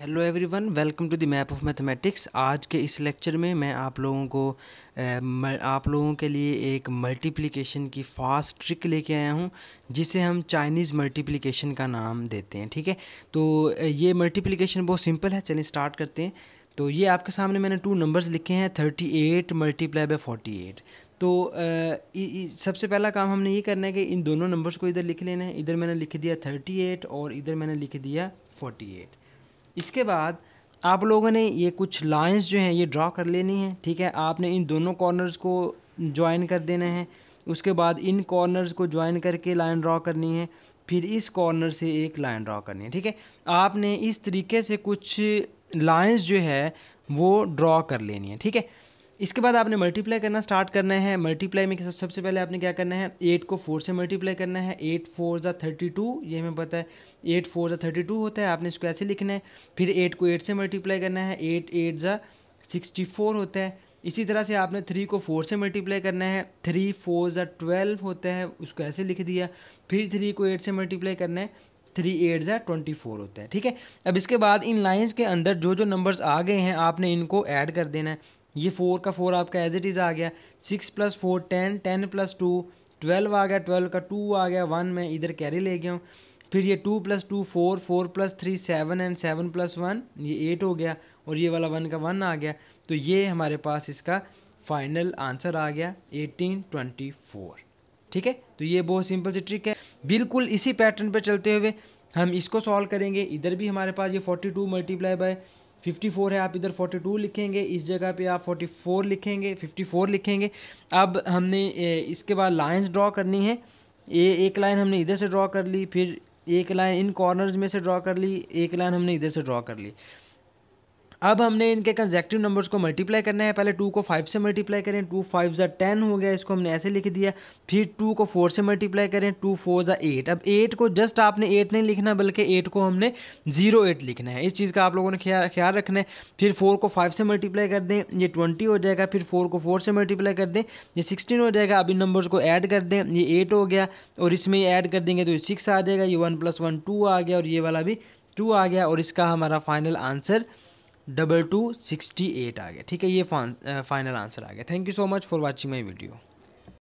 hello everyone welcome to the map of mathematics आज के इस लेक्चर में मैं आप लोगों को आप लोगों के लिए एक मल्टीप्लिकेशन की फास्ट ट्रिक लेके आया हूँ जिसे हम चाइनीज़ मल्टीप्लिकेशन का नाम देते हैं ठीक है तो ये मल्टीप्लिकेशन बहुत सिंपल है चलिए स्टार्ट करते हैं तो ये आपके सामने मैंने टू नंबर्स लिखे हैं thirty eight multiply by forty eight तो सबसे पहला काम हमने ये करना है कि इन दोनों नंबर्स को इधर लिख लेना है इधर मैंने लिख दिया थर्टी एट और इधर मैंने लिख दिया फोर्टी एट इसके बाद आप लोगों ने ये कुछ लाइंस जो हैं ये ड्रा कर लेनी है ठीक है आपने इन दोनों कॉर्नर्स को ज्वाइन कर देना है उसके बाद इन कॉर्नर्स को ज्वाइन करके लाइन ड्रा करनी है फिर इस कॉर्नर से एक लाइन ड्रा करनी है ठीक है आपने इस तरीके से कुछ लाइंस जो है वो ड्रा कर लेनी है ठीक है इसके बाद आपने मल्टीप्लाई करना स्टार्ट करना है मल्टीप्लाई में सबसे पहले आपने क्या करना है एट को फोर से मल्टीप्लाई करना है एट फोर ज़ा थर्टी टू ये हमें पता है एट फोर ज़ा थर्टी टू होता है आपने इसको ऐसे लिखना है फिर एट को एट से मल्टीप्लाई करना है एट एट ज़ा सिक्सटी फोर होता है इसी तरह से आपने थ्री को फोर से मल्टीप्लाई करना है थ्री फोर ज़ा ट्वेल्व होता है उसको ऐसे लिख दिया फिर थ्री को एट से मल्टीप्लाई करना है थ्री एट ज़ा ट्वेंटी फोर होता है ठीक है अब इसके बाद इन लाइन्स के अंदर जो जो नंबर्स आ गए हैं आपने इनको ऐड कर देना है ये फोर का फोर आपका एज इट इज़ आ गया six plus four ten ten plus two twelve आ गया ट्वेल्व का टू आ गया वन में इधर कैरी ले गया हूँ फिर ये two plus two four four plus three seven and seven plus one ये एट हो गया और ये वाला वन का वन आ गया तो ये हमारे पास इसका फाइनल आंसर आ गया एटीन ट्वेंटी फोर ठीक है तो ये बहुत सिंपल सी ट्रिक है बिल्कुल इसी पैटर्न पर चलते हुए हम इसको सॉल्व करेंगे इधर भी हमारे पास ये forty two multiply by fifty four है आप इधर फोर्टी टू लिखेंगे इस जगह पे आप फोर्टी फोर लिखेंगे फिफ्टी फोर लिखेंगे अब हमने इसके बाद लाइंस ड्रॉ करनी है ये एक लाइन हमने इधर से ड्रॉ कर ली फिर एक लाइन इन कॉर्नर्स में से ड्रॉ कर ली एक लाइन हमने इधर से ड्रॉ कर ली अब हमने इनके कंजेक्टिव नंबर्स को मल्टीप्लाई करना है पहले टू को फाइव से मल्टीप्लाई करें टू फाइव ज़ा टेन हो गया इसको हमने ऐसे लिख दिया फिर टू को फोर से मल्टीप्लाई करें टू फोर ज़ा एट अब एट को जस्ट आपने एट नहीं लिखना बल्कि एट को हमने जीरो एट लिखना है इस चीज़ का आप लोगों ने ख्याल ख्याल रखना है फिर फोर को फाइव से मल्टीप्लाई कर दें ये ट्वेंटी हो जाएगा फिर फोर को फोर से मल्टीप्लाई कर दें ये सिक्सटीन हो जाएगा अब इन नंबर्स को ऐड कर दें ये एट हो गया और इसमें ऐड कर देंगे तो ये सिक्स आ जाएगा ये वन प्लस वन टू आ गया और ये वाला भी टू आ गया और इसका हमारा final answer double two sixty eight आ गया ठीक है ये फाइनल आंसर uh, आ गया thank you so much for watching my video